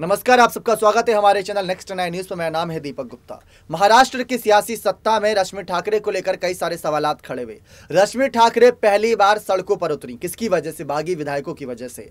नमस्कार आप सबका स्वागत है हमारे चैनल नेक्स्ट नाइन न्यूज पर मेरा नाम है दीपक गुप्ता महाराष्ट्र की सियासी सत्ता में रश्मि ठाकरे को लेकर कई सारे सवाल खड़े हुए रश्मि ठाकरे पहली बार सड़कों पर उतरी किसकी वजह से बागी विधायकों की वजह से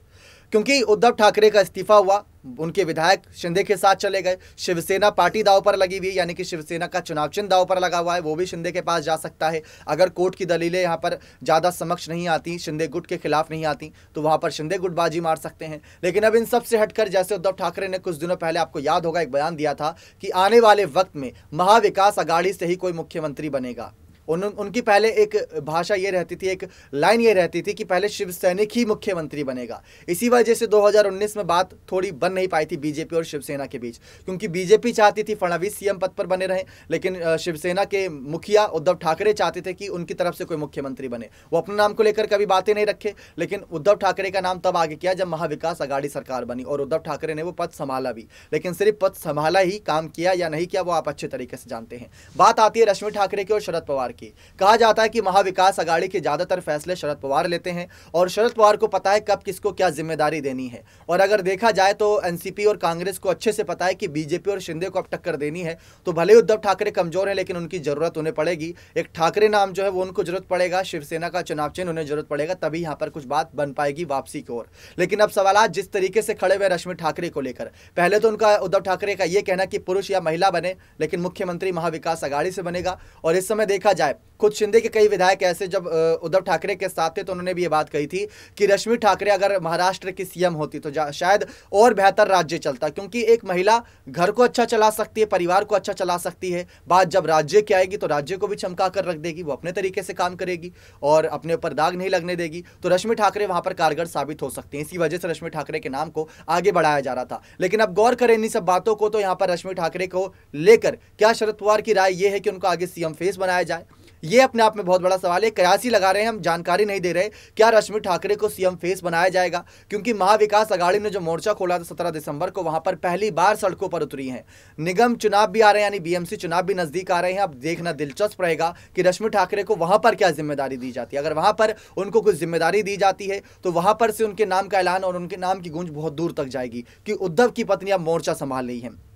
क्योंकि उद्धव ठाकरे का इस्तीफा हुआ उनके विधायक शिंदे के साथ चले गए शिवसेना पार्टी दाव पर लगी हुई यानी कि शिवसेना का चुनाव चिन्ह दाव पर लगा हुआ है वो भी शिंदे के पास जा सकता है अगर कोर्ट की दलीलें यहाँ पर ज़्यादा समक्ष नहीं आती शिंदे गुट के खिलाफ नहीं आती तो वहाँ पर शिंदे गुटबाजी मार सकते हैं लेकिन अब इन सबसे हटकर जैसे उद्धव ठाकरे ने कुछ दिनों पहले आपको याद होगा एक बयान दिया था कि आने वाले वक्त में महाविकास आगाड़ी से ही कोई मुख्यमंत्री बनेगा उन उनकी पहले एक भाषा ये रहती थी एक लाइन ये रहती थी कि पहले शिव सैनिक ही मुख्यमंत्री बनेगा इसी वजह से 2019 में बात थोड़ी बन नहीं पाई थी बीजेपी और शिवसेना के बीच क्योंकि बीजेपी चाहती थी फडणवीस सीएम पद पर बने रहे लेकिन शिवसेना के मुखिया उद्धव ठाकरे चाहते थे कि उनकी तरफ से कोई मुख्यमंत्री बने वो अपने नाम को लेकर कभी बातें नहीं रखे लेकिन उद्धव ठाकरे का नाम तब आगे किया जब महाविकास अगाड़ी सरकार बनी और उद्धव ठाकरे ने वो पद संभाला भी लेकिन सिर्फ पद संभाला ही काम किया या नहीं किया वो आप अच्छे तरीके से जानते हैं बात आती है रश्मि ठाकरे की और शरद पवार की कहा जाता है कि महाविकास अघाड़ी के ज़्यादातर फैसले शरद पवार लेते हैं और शरद पवार को पता है कब किसको क्या जिम्मेदारी देनी है और अगर देखा जाए तो एनसीपी और कांग्रेस को अच्छे से पता है कि बीजेपी और शिंदे को अब टक्कर देनी है तो भले उद्धव ठाकरे कमजोर है लेकिन उनकी ज़रूरत उन्हें पड़ेगी एक ठाकरे नाम जो है वो उनको जरूरत पड़ेगा शिवसेना का चुनाव चिन्ह उन्हें जरूरत पड़ेगा तभी यहां पर कुछ बात बन पाएगी वापसी की ओर लेकिन अब सवाल जिस तरीके से खड़े हुए रश्मि ठाकरे को लेकर पहले तो उनका उद्धव ठाकरे का यह कहना कि पुरुष या महिला बने लेकिन मुख्यमंत्री महाविकास अघाड़ी से बनेगा और इस समय देखा जाए जाए खुद शिंदे के कई विधायक ऐसे जब उद्धव ठाकरे के साथ थे तो उन्होंने भी ये बात कही थी कि रश्मि ठाकरे अगर महाराष्ट्र की सीएम होती तो शायद और बेहतर राज्य चलता क्योंकि एक महिला घर को अच्छा चला सकती है परिवार को अच्छा चला सकती है बात जब राज्य की आएगी तो राज्य को भी चमका कर रख देगी वो अपने तरीके से काम करेगी और अपने ऊपर दाग नहीं लगने देगी तो रश्मि ठाकरे वहाँ पर कारगर साबित हो सकती है इसी वजह से रश्मि ठाकरे के नाम को आगे बढ़ाया जा रहा था लेकिन अब गौर करें इन सब बातों को तो यहाँ पर रश्मि ठाकरे को लेकर क्या शरद पवार की राय ये है कि उनको आगे सीएम फेस बनाया जाए ये अपने आप में बहुत बड़ा सवाल है कयासी लगा रहे हैं हम जानकारी नहीं दे रहे क्या रश्मि ठाकरे को सीएम फेस बनाया जाएगा क्योंकि महाविकास अघाड़ी ने जो मोर्चा खोला था सत्रह दिसंबर को वहां पर पहली बार सड़कों पर उतरी हैं निगम चुनाव भी आ रहे हैं यानी बीएमसी चुनाव भी नजदीक आ रहे हैं अब देखना दिलचस्प रहेगा कि रश्मि ठाकरे को वहां पर क्या जिम्मेदारी दी जाती है अगर वहां पर उनको कुछ जिम्मेदारी दी जाती है तो वहां पर से उनके नाम का ऐलान और उनके नाम की गूंज बहुत दूर तक जाएगी कि उद्धव की पत्नी अब मोर्चा संभाल रही है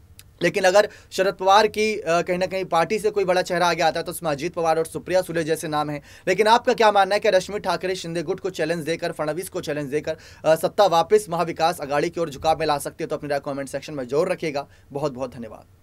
लेकिन अगर शरद पवार की कहीं ना कहीं पार्टी से कोई बड़ा चेहरा आगे आता है तो उसमें अजीत पवार और सुप्रिया सुले जैसे नाम है लेकिन आपका क्या मानना है कि रश्मि ठाकरे शिंदे गुट को चैलेंज देकर फडणवीस को चैलेंज देकर सत्ता वापस महाविकास अगाड़ी की ओर झुकाव में ला सकती है तो अपने कॉमेंट सेक्शन में जोर रखेगा बहुत बहुत धन्यवाद